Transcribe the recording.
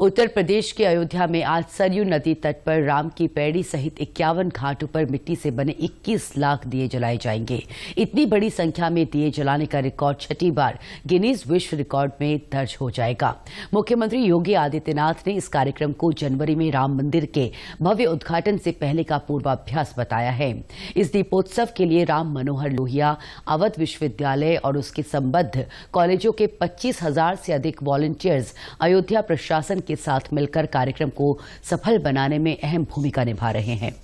उत्तर प्रदेश के अयोध्या में आज सरयू नदी तट पर राम की पैड़ी सहित इक्यावन घाटों पर मिट्टी से बने 21 लाख दिए जलाए जाएंगे इतनी बड़ी संख्या में दिए जलाने का रिकॉर्ड छठी बार गिनीज विश्व रिकॉर्ड में दर्ज हो जाएगा मुख्यमंत्री योगी आदित्यनाथ ने इस कार्यक्रम को जनवरी में राम मंदिर के भव्य उद्घाटन से पहले का पूर्वाभ्यास बताया है इस दीपोत्सव के लिए राम मनोहर लोहिया अवध विश्वविद्यालय और उसके संबद्ध कॉलेजों के पच्चीस हजार से अधिक वॉलेंटियर्स अयोध्या प्रशासन के साथ मिलकर कार्यक्रम को सफल बनाने में अहम भूमिका निभा रहे हैं